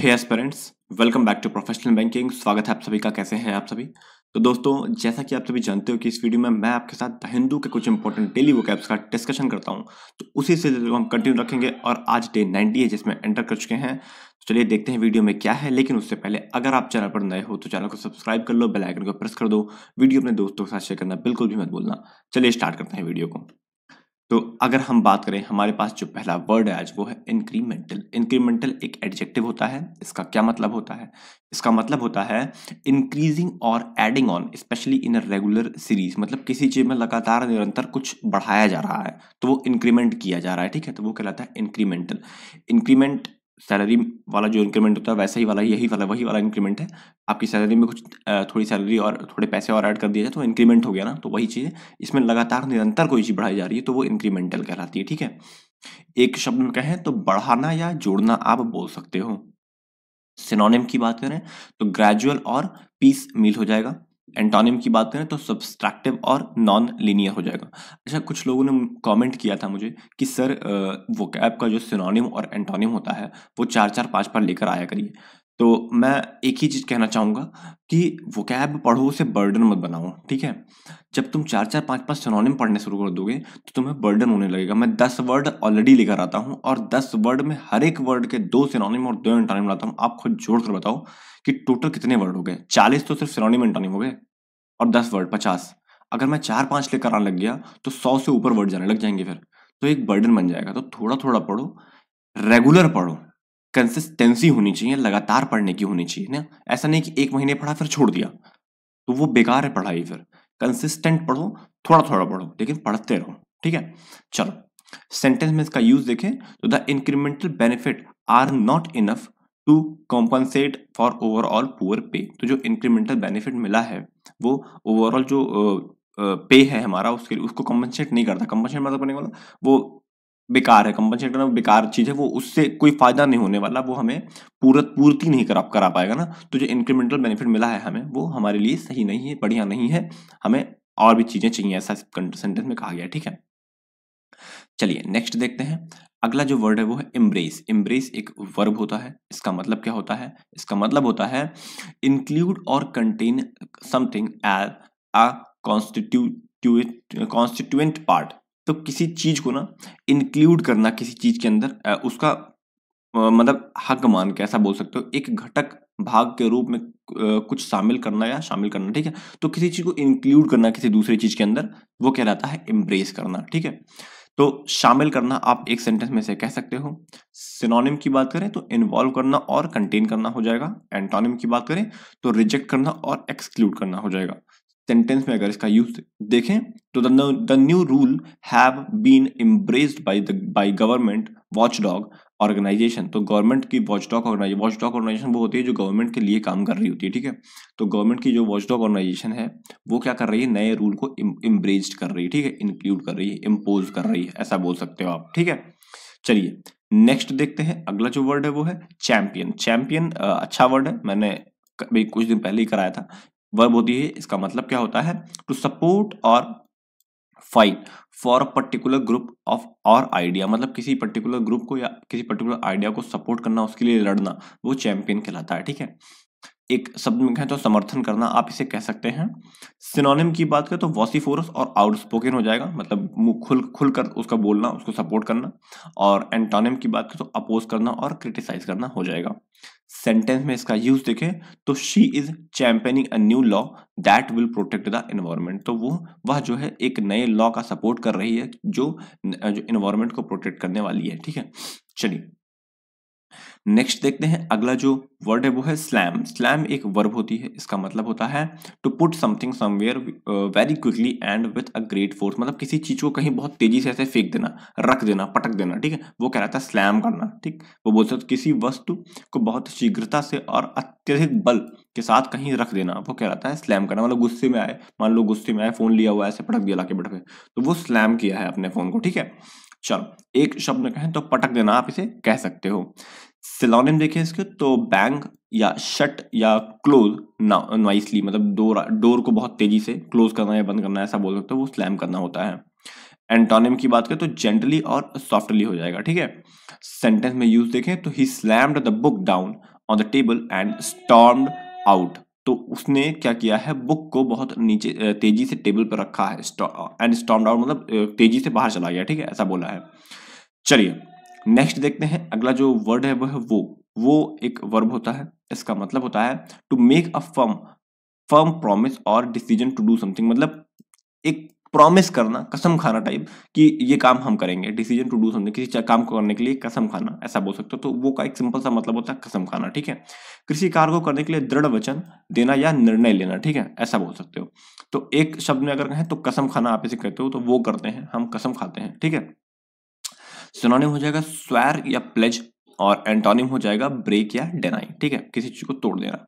hey aspirants welcome back to professional banking स्वागत है आप सभी का कैसे हैं आप सभी तो दोस्तों जैसा कि आप सभी जानते हो कि इस वीडियो में मैं आपके साथ हिंदू के कुछ इंपॉर्टेंट डेली वो कैप्स का डिस्कशन करता हूं तो उसी से हम कंटिन्यू रखेंगे और आज डे नाइनटी है जिसमें एंटर कर चुके हैं तो चलिए देखते हैं वीडियो में क्या है लेकिन उससे पहले अगर आप चैनल पर नए हो तो चैनल को सब्सक्राइब कर लो बेलाइकन को प्रेस कर दो वीडियो अपने दोस्तों के साथ शेयर करना बिल्कुल भी मत बोलना चलिए स्टार्ट करते हैं वीडियो को तो अगर हम बात करें हमारे पास जो पहला वर्ड है आज वो है इंक्रीमेंटल इंक्रीमेंटल एक एडजेक्टिव होता है इसका क्या मतलब होता है इसका मतलब होता है इंक्रीजिंग और adding on especially in a regular series मतलब किसी चीज़ में लगातार निरंतर कुछ बढ़ाया जा रहा है तो वो इंक्रीमेंट किया जा रहा है ठीक है तो वो कहलाता है इंक्रीमेंटल इंक्रीमेंट सैलरी वाला जो इंक्रीमेंट होता है वैसा ही वाला यही वाला वही वाला इंक्रीमेंट है आपकी सैलरी में कुछ थोड़ी सैलरी और थोड़े पैसे और ऐड कर दिया जाए तो इंक्रीमेंट हो गया ना तो वही चीज़ इसमें लगातार निरंतर कोई चीज़ बढ़ाई जा रही है तो वो इंक्रीमेंटल कहलाती है ठीक है एक शब्द में कहें तो बढ़ाना या जोड़ना आप बोल सकते हो सिनोनिम की बात करें तो ग्रेजुअल और पीस मील हो जाएगा एंटोनिम की बात करें तो सब्सट्रैक्टिव और नॉन लीनियर हो जाएगा अच्छा कुछ लोगों ने कमेंट किया था मुझे कि सर वो कैब का जो सिनोनिम और एंटोनिम होता है वो चार चार पाँच पार लेकर आया करिए तो मैं एक ही चीज़ कहना चाहूँगा कि वो कैब पढ़ो उसे बर्डन मत बनाओ ठीक है जब तुम चार चार पाँच पाँच सिनोनिम पढ़ने शुरू कर दोगे तो तुम्हें बर्डन होने लगेगा मैं दस वर्ड ऑलरेडी लेकर आता हूँ और दस वर्ड में हर एक वर्ड के दो सिनोनिम और दो एंटोनिम लाता हूँ आप खुद जोड़ कर बताओ कि टोटल कितने वर्ड हो गए चालीस तो सिर्फ सिनोनिम एंटोनिम हो गए और दस वर्ड पचास अगर मैं चार पाँच लेकर आने लग गया तो सौ से ऊपर वर्ड जाने लग जाएंगे फिर तो एक बर्डन बन जाएगा तो थोड़ा थोड़ा पढ़ो रेगुलर पढ़ो कंसिस्टेंसी होनी चाहिए लगातार पढ़ने की होनी चाहिए ना ऐसा नहीं कि एक महीने पढ़ा फिर छोड़ दिया तो वो बेकार है पढ़ाई फिर कंसिस्टेंट पढ़ो थोड़ा थोड़ा पढ़ो लेकिन पढ़ते रहो ठीक है चलो सेंटेंस में इसका यूज देखें तो the incremental benefit are not enough to compensate for overall poor pay तो जो इंक्रीमेंटल बेनिफिट मिला है वो ओवरऑल जो पे है हमारा उसके उसको कंपनसेट नहीं करता कंपनसेट मतलब करने वाला वो बेकार है कंपनसेट करना मतलब बेकार चीज़ है वो उससे कोई फायदा नहीं होने वाला वो हमें पूरत पूर्ति नहीं करा करा पाएगा ना तो जो इंक्रीमेंटल बेनिफिट मिला है हमें वो हमारे लिए सही नहीं है बढ़िया नहीं है हमें और भी चीज़ें चाहिए ऐसा सेंटेंस में कहा गया ठीक है चलिए नेक्स्ट देखते हैं अगला जो वर्ड है वो है एम्ब्रेस एम्ब्रेस एक वर्ब होता है इसका मतलब क्या होता है इसका मतलब होता है इंक्लूड और contain something as a constitute part तो किसी चीज को ना इंक्लूड करना किसी चीज के अंदर उसका मतलब हक मान के ऐसा बोल सकते हो एक घटक भाग के रूप में कुछ शामिल करना या शामिल करना ठीक है तो किसी चीज को इंक्लूड करना किसी दूसरी चीज के अंदर वो कहलाता है एम्ब्रेस करना ठीक है तो शामिल करना आप एक सेंटेंस में से कह सकते हो सिनोनिम की बात करें तो इन्वॉल्व करना और कंटेन करना हो जाएगा एंटोनिम की बात करें तो रिजेक्ट करना और एक्सक्लूड करना हो जाएगा सेंटेंस में अगर इसका यूज देखें तो the new rule have been embraced by the by government watchdog organisation तो गवर्नमेंट की वॉचडॉग ऑर्गेनाइजेशन वॉचडॉग ऑर्गेनाइजेशन वो होती है जो गवर्नमेंट के लिए काम कर रही होती है ठीक है तो गवर्नमेंट की जो वॉचडॉक ऑर्गेनाइजेशन है वो क्या कर रही है नए रूल को इम्ब्रेज कर रही है ठीक है इंक्लूड कर रही है इम्पोज कर रही है ऐसा बोल सकते हो आप ठीक है चलिए नेक्स्ट देखते हैं अगला जो वर्ड है वो है चैंपियन चैंपियन अच्छा वर्ड है मैंने कुछ दिन पहले ही कराया था वर्ब होती है इसका मतलब क्या होता है टू सपोर्ट और fight for a particular group of और आइडिया मतलब किसी पर्टिकुलर ग्रुप को या किसी पर्टिकुलर आइडिया को सपोर्ट करना उसके लिए लड़ना वो चैंपियन कहलाता है ठीक है एक शब्द में कहें तो समर्थन करना आप इसे कह सकते हैं सिनोनिम की बात करें तो वॉसीफोरस और आउटस्पोकन हो जाएगा मतलब मुंह खुल खुल कर उसका बोलना उसको सपोर्ट करना और एंटोनिम की बात करें तो अपोज करना और क्रिटिसाइज करना हो जाएगा सेंटेंस में इसका यूज देखें तो she is championing a new law that will protect the environment तो वो वह जो है एक नए लॉ का सपोर्ट कर रही है जो जो इन्वायरमेंट को प्रोटेक्ट करने वाली है ठीक है चलिए नेक्स्ट देखते हैं अगला जो वर्ड है वो है स्लैम स्लैम एक वर्ब होती है इसका मतलब होता है to put something somewhere very quickly and with a great force मतलब किसी चीज को कहीं बहुत तेजी से ऐसे फेंक देना रख देना पटक देना ठीक है वो कह रहा था स्लैम करना ठीक वो बोलते तो किसी वस्तु को बहुत शीघ्रता से और अत्यधिक बल के साथ कहीं रख देना वो कह रहा है स्लैम करना मतलब गुस्से में आए मान लो गुस्से में आए फोन लिया हुआ ऐसे पटक दिया लाके बैठ तो वो स्लैम किया है अपने फोन को ठीक है चलो एक शब्द में कहें तो पटक देना आप इसे कह सकते हो सिलोनिम देखें इसके तो बैंग या शट या क्लोज नाइसली मतलब डोर डोर को बहुत तेजी से क्लोज करना या बंद करना ऐसा बोल सकते हो वो स्लैम करना होता है एंटोनिम की बात करें तो जेंटली और सॉफ्टली हो जाएगा ठीक है सेंटेंस में यूज देखें तो he slammed the book down on the table and stormed out तो उसने क्या किया है बुक को बहुत नीचे तेजी से टेबल पर रखा है एंड स्टॉम डाउन मतलब तेजी से बाहर चला गया ठीक है ऐसा बोला है चलिए नेक्स्ट देखते हैं अगला जो वर्ड है वह है वो वो एक वर्ब होता है इसका मतलब होता है to make a firm firm promise और डिसीजन टू डू समथिंग मतलब एक प्रॉमिस करना कसम खाना टाइप कि ये काम हम करेंगे डिसीजन टू डू समथिंग किसी काम को करने के लिए कसम खाना ऐसा बोल सकते हो तो वो का एक सिंपल सा मतलब होता है कसम खाना ठीक है कृषि कार्य को करने के लिए दृढ़ वचन देना या निर्णय लेना ठीक है ऐसा बोल सकते हो तो एक शब्द में अगर कहें तो कसम खाना आप इसे कहते हो तो वो करते हैं हम कसम खाते हैं ठीक है सुनानी हो जाएगा स्वैर या प्लेज और एंटोनिम हो जाएगा ब्रेक या डेनाई ठीक है किसी चीज को तोड़ देना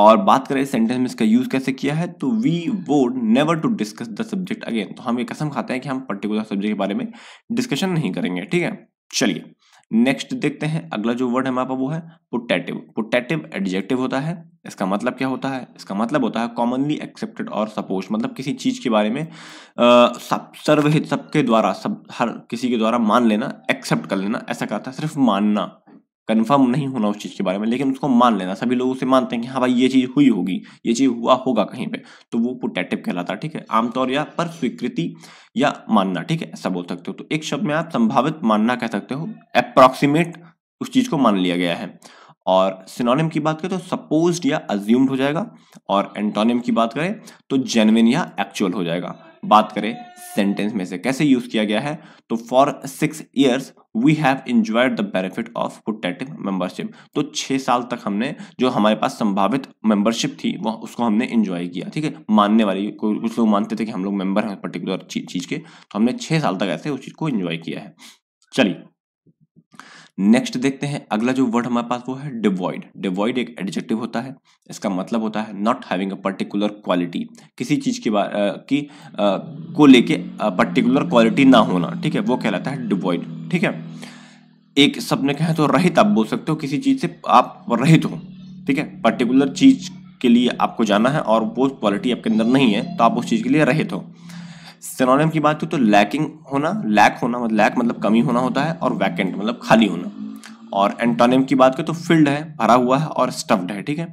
और बात करें सेंटेंस में इसका यूज़ कैसे किया है तो we vowed never to discuss the subject again तो हम ये कसम खाते हैं कि हम पर्टिकुलर सब्जेक्ट के बारे में डिस्कशन नहीं करेंगे ठीक है चलिए नेक्स्ट देखते हैं अगला जो वर्ड है हमारे वो है पोटेटिव पोटेटिव एडजेक्टिव होता है इसका मतलब क्या होता है इसका मतलब होता है कॉमनली एक्सेप्टेड और सपोज मतलब किसी चीज के बारे में सब सर्वहित सबके द्वारा सब हर किसी के द्वारा मान लेना एक्सेप्ट कर लेना ऐसा कहता है सिर्फ मानना कन्फर्म नहीं होना उस चीज़ के बारे में लेकिन उसको मान लेना सभी लोग उसे मानते हैं कि हाँ भाई ये चीज़ हुई होगी ये चीज़ हुआ होगा कहीं पे तो वो पोटेटिव कहलाता है ठीक है आमतौर या पर स्वीकृति या मानना ठीक है ऐसा बोल सकते हो तो एक शब्द में आप संभावित मानना कह सकते हो अप्रॉक्सीमेट उस चीज़ को मान लिया गया है और सिनोनिम की बात करें तो सपोज्ड या अज्यूम्ड हो जाएगा और एंटोनिम की बात करें तो जेनविन या एक्चुअल हो जाएगा बात करें सेंटेंस में से कैसे यूज किया गया है तो for six years we have enjoyed the benefit of protective membership तो छह साल तक हमने जो हमारे पास संभावित मेंबरशिप थी वह उसको हमने इंजॉय किया ठीक है मानने वाली कुछ लोग मानते थे कि हम लोग मेंबर हैं पर्टिकुलर चीज़ के तो हमने छह साल तक ऐसे उस चीज़ को इंजॉय किया है चलिए नेक्स्ट देखते हैं अगला जो वर्ड हमारे पास वो है डिवॉइड डिवॉइड एक एडजेक्टिव होता है इसका मतलब होता है not having a particular quality किसी चीज के की आ, को लेके पर्टिकुलर क्वालिटी ना होना ठीक है वो कहलाता है डिवॉइड ठीक है एक शब्द कहा तो रहित आप बोल सकते हो किसी चीज से आप रहित हो ठीक है पर्टिकुलर चीज के लिए आपको जाना है और वो क्वालिटी आपके अंदर नहीं है तो आप उस चीज के लिए रहित हो सिनोनिम की बात हो तो लैकिंग तो होना लैक होना मतलब लैक मतलब कमी होना होता है और वैकेंट मतलब खाली होना और एंटोनिम की बात करें तो फिल्ड है भरा हुआ है और स्टफ्ड है ठीक है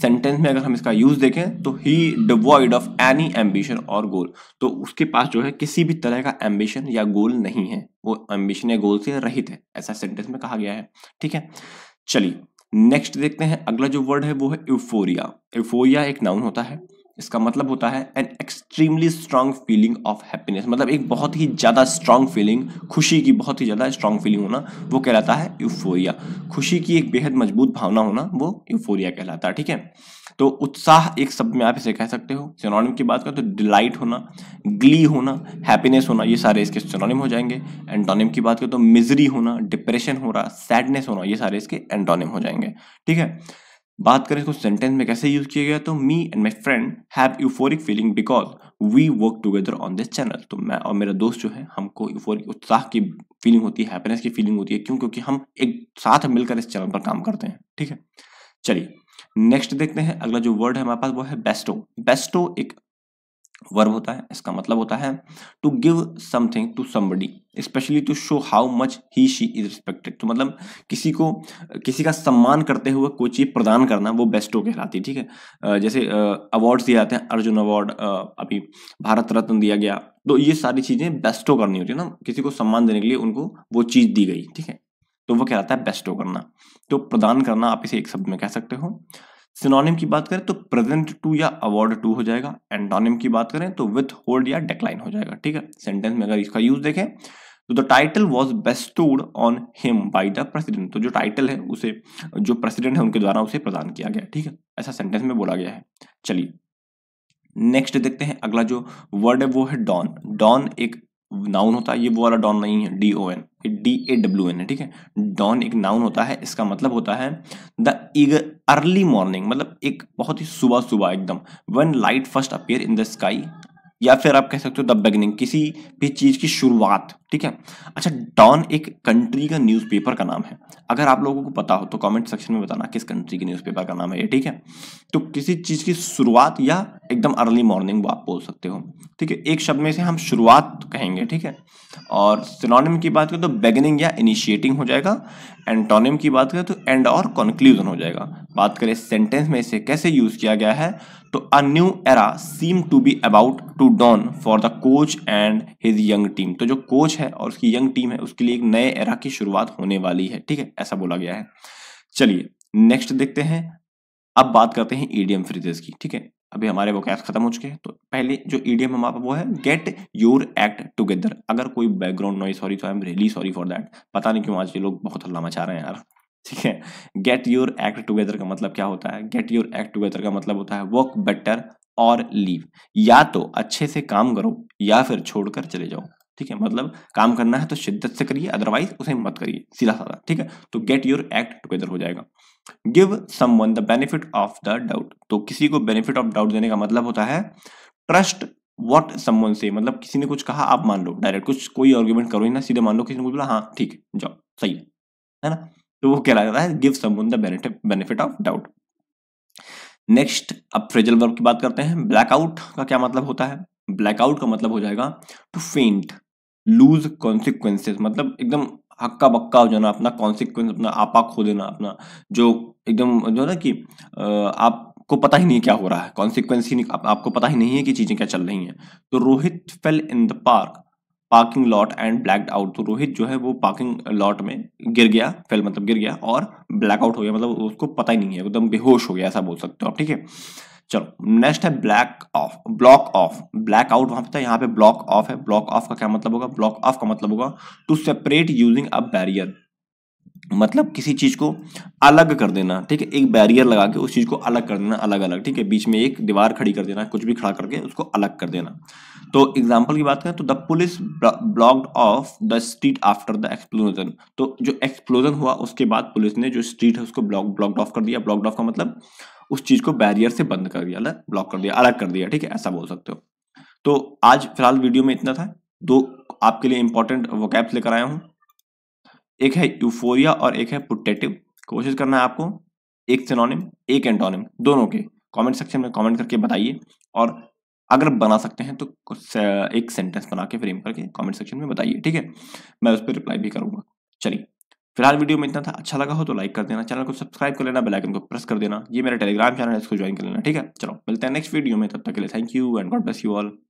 सेंटेंस में अगर हम इसका यूज देखें तो he devoid of any ambition और गोल तो उसके पास जो है किसी भी तरह का एम्बिशन या गोल नहीं है वो एम्बिशन या गोल से रहित है ऐसा सेंटेंस में कहा गया है ठीक है चलिए नेक्स्ट देखते हैं अगला जो वर्ड है वो है इफोरिया इफोरिया एक नाउन होता है इसका मतलब होता है an extremely strong feeling of happiness मतलब एक बहुत ही ज़्यादा स्ट्रांग फीलिंग खुशी की बहुत ही ज़्यादा स्ट्रांग फीलिंग होना वो कहलाता है यूफोरिया खुशी की एक बेहद मजबूत भावना होना वो यूफोरिया कहलाता है ठीक है तो उत्साह एक शब्द में आप इसे कह सकते हो सिनोनिम की बात करें तो डिलाइट होना ग्ली होना हैप्पीनेस होना ये सारे इसके सिनोनिम हो जाएंगे एंडोनिम की बात करें तो मिजरी होना डिप्रेशन हो रहा सैडनेस होना ये सारे इसके एंटोनिम हो जाएंगे ठीक है बात करें इसको तो सेंटेंस में कैसे यूज किया गया तो me and my friend have euphoric feeling because we work together on this channel तो मैं और मेरा दोस्त जो है हमको यूफोरिक उत्साह की फीलिंग होती है हैप्पीनेस की फीलिंग होती है क्यों क्योंकि हम एक साथ मिलकर इस चैनल पर काम करते हैं ठीक है चलिए नेक्स्ट देखते हैं अगला जो वर्ड है हमारे पास वो है बेस्टो बेस्टो एक वर्ब होता है इसका मतलब होता है to give something to somebody especially to show how much he she is respected तो मतलब किसी को किसी का सम्मान करते हुए कोई चीज़ प्रदान करना वो बेस्टो कहलाती है ठीक है जैसे अवार्ड्स दिए जाते हैं अर्जुन अवार्ड अभी भारत रत्न दिया गया तो ये सारी चीज़ें बेस्टो करनी होती है ना किसी को सम्मान देने के लिए उनको वो चीज़ दी गई ठीक है तो वो कहलाता है बेस्टो करना तो प्रदान करना आप इसे एक शब्द में कह सकते हो सिनोनिम की बात करें तो प्रेजेंट टू या अवॉर्ड टू हो जाएगा एंटोनिम की बात करें तो विथ होल्ड या डेक्लाइन हो जाएगा ठीक है सेंटेंस में अगर इसका यूज देखें तो the title was bestowed on him by the president तो जो टाइटल है उसे जो प्रेसिडेंट है उनके द्वारा उसे प्रदान किया गया ठीक है ऐसा सेंटेंस में बोला गया है चलिए नेक्स्ट देखते हैं अगला जो वर्ड है वो है डॉन डॉन एक नाउन होता है ये वो वाला डॉन नहीं है D O N D A W N है ठीक है डॉन एक नाउन होता है इसका मतलब होता है द अर्ली मॉर्निंग मतलब एक बहुत ही सुबह सुबह एकदम when light first appear in the sky या फिर आप कह सकते हो द बिगनिंग किसी भी चीज़ की शुरुआत ठीक है अच्छा डॉन एक कंट्री का न्यूज़पेपर का नाम है अगर आप लोगों को पता हो तो कमेंट सेक्शन में बताना किस कंट्री के न्यूज़पेपर का नाम है ये ठीक है तो किसी चीज़ की शुरुआत या एकदम अर्ली मॉर्निंग वो आप बोल सकते हो ठीक है एक शब्द में से हम शुरुआत कहेंगे ठीक है और सिनोनिम की बात करें तो बेगनिंग या इनिशिएटिंग हो जाएगा एंटोनिम की बात करें तो एंड और कंक्लूजन हो जाएगा बात करें सेंटेंस में इसे कैसे यूज़ किया गया है तो a new era seem to be about to dawn for the coach and his young team तो जो कोच है और उसकी यंग टीम है उसके लिए एक नए एरा की शुरुआत होने वाली है ठीक है ऐसा बोला गया है चलिए नेक्स्ट देखते हैं अब बात करते हैं ईडीएम e फ्रीजेस की ठीक है अभी हमारे वो कैप्स खत्म हो चुके हैं तो पहले जो ईडीएम e हम आप वो है गेट योर एक्ट टुगेदर अगर कोई बैकग्राउंड नॉइज सॉरी तो I am really sorry for that पता नहीं क्यों आज ये लोग बहुत हल्ला मचा रहे हैं यार ठीक है गेट योर एक्ट टुगेदर का मतलब क्या होता है गेट योर एक्ट टुगेदर का मतलब होता है वर्क बेटर और लीव या तो अच्छे से काम करो या फिर छोड़कर चले जाओ ठीक है मतलब काम करना है तो शिद्दत से करिए अदरवाइज उसे मत करिए सीधा साधा ठीक है तो गेट योर एक्ट टुगेदर हो जाएगा give someone the benefit of the doubt तो किसी को बेनिफिट ऑफ डाउट देने का मतलब होता है ट्रस्ट वॉट समवन से मतलब किसी ने कुछ कहा आप मान लो डायरेक्ट कुछ कोई आर्ग्यूमेंट करो ही ना सीधे मान लो किसी ने कुछ बोला हाँ ठीक जाओ सही है है ना तो वो क्या लगता है give someone the benefit of doubt next अब फ्रेजल वर्ब की बात करते हैं ब्लैकआउट का क्या मतलब होता है ब्लैकआउट का मतलब हो जाएगा टू फेंट लूज कॉन्सिक्वेंसेस मतलब एकदम हक्का बक्का हो जाना अपना कॉन्सिक्वेंस अपना आपा खो देना अपना जो एकदम जो ना कि आपको पता ही नहीं क्या हो रहा है कॉन्सिक्वेंस ही नहीं आप, आपको पता ही नहीं है कि चीज़ें क्या चल रही हैं तो Rohit fell in the park parking lot and blacked out तो रोहित जो है वो पार्किंग लॉट में गिर गया फेल मतलब गिर गया और ब्लैकआउट हो गया मतलब उसको पता ही नहीं है एकदम बेहोश हो गया ऐसा बोल सकते हो आप ठीक है चलो नेक्स्ट है black off block off black out वहां था यहाँ पे ब्लॉक ऑफ है ब्लॉक ऑफ का क्या मतलब होगा ब्लॉक ऑफ का मतलब होगा to separate using a barrier मतलब किसी चीज को अलग कर देना ठीक है एक बैरियर लगा के उस चीज को अलग कर देना अलग अलग ठीक है बीच में एक दीवार खड़ी कर देना कुछ भी खड़ा करके उसको अलग कर देना तो एग्जाम्पल की बात करें तो the police blocked off the street after the explosion तो जो एक्सप्लोजन हुआ उसके बाद पुलिस ने जो स्ट्रीट है उसको ब्लॉक ऑफ कर दिया ब्लॉक ऑफ का मतलब उस चीज को बैरियर से बंद कर दिया अलग मतलब ब्लॉक कर दिया अलग कर दिया ठीक है ऐसा बोल सकते हो तो आज फिलहाल वीडियो में इतना था दो आपके लिए इंपॉर्टेंट कैप्स लेकर आया हूं एक है यूफोरिया और एक है पुटेटिव कोशिश करना है आपको एक सिनोनिम एक एंटोनिम दोनों के कमेंट सेक्शन में कमेंट करके बताइए और अगर बना सकते हैं तो एक सेंटेंस बना के फ्रेम करके कमेंट सेक्शन में बताइए ठीक है मैं उस पर रिप्लाई भी करूँगा चलिए फिलहाल वीडियो में इतना था अच्छा लगा हो तो लाइक कर देना चैनल को सब्सक्राइब कर लेना बेलाइकन को प्रेस कर देना ये मेरा टेलीग्राम चैनल है इसको ज्वाइन कर लेना ठीक है चलो मिलते हैं नेक्स्ट वीडियो में तब तक के लिए thank you and God bless you all